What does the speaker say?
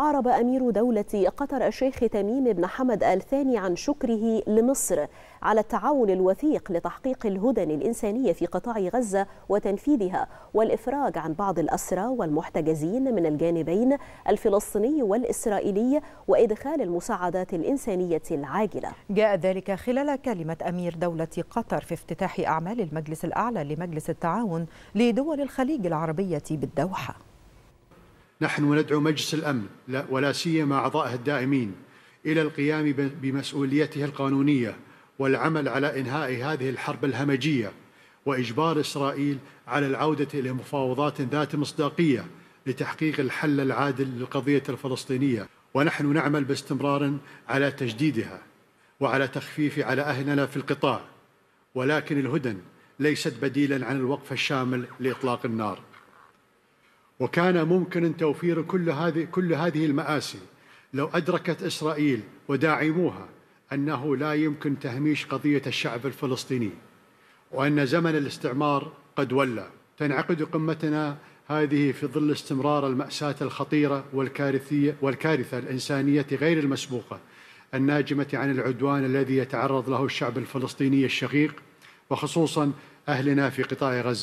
أعرب أمير دولة قطر الشيخ تميم بن حمد آل ثاني عن شكره لمصر على التعاون الوثيق لتحقيق الهدن الإنسانية في قطاع غزة وتنفيذها والإفراج عن بعض الأسرى والمحتجزين من الجانبين الفلسطيني والإسرائيلي وإدخال المساعدات الإنسانية العاجلة جاء ذلك خلال كلمة أمير دولة قطر في افتتاح أعمال المجلس الأعلى لمجلس التعاون لدول الخليج العربية بالدوحة نحن ندعو مجلس الامن ولا سيما اعضائه الدائمين الى القيام بمسؤوليته القانونيه والعمل على انهاء هذه الحرب الهمجيه واجبار اسرائيل على العوده الى مفاوضات ذات مصداقيه لتحقيق الحل العادل للقضيه الفلسطينيه ونحن نعمل باستمرار على تجديدها وعلى تخفيف على اهلنا في القطاع ولكن الهدن ليست بديلا عن الوقف الشامل لاطلاق النار وكان ممكن توفير كل هذه كل هذه المآسي لو أدركت إسرائيل وداعموها أنه لا يمكن تهميش قضية الشعب الفلسطيني وأن زمن الاستعمار قد ولى تنعقد قمتنا هذه في ظل استمرار المأساة الخطيرة والكارثية والكارثة الإنسانية غير المسبوقة الناجمة عن العدوان الذي يتعرض له الشعب الفلسطيني الشقيق وخصوصا أهلنا في قطاع غزة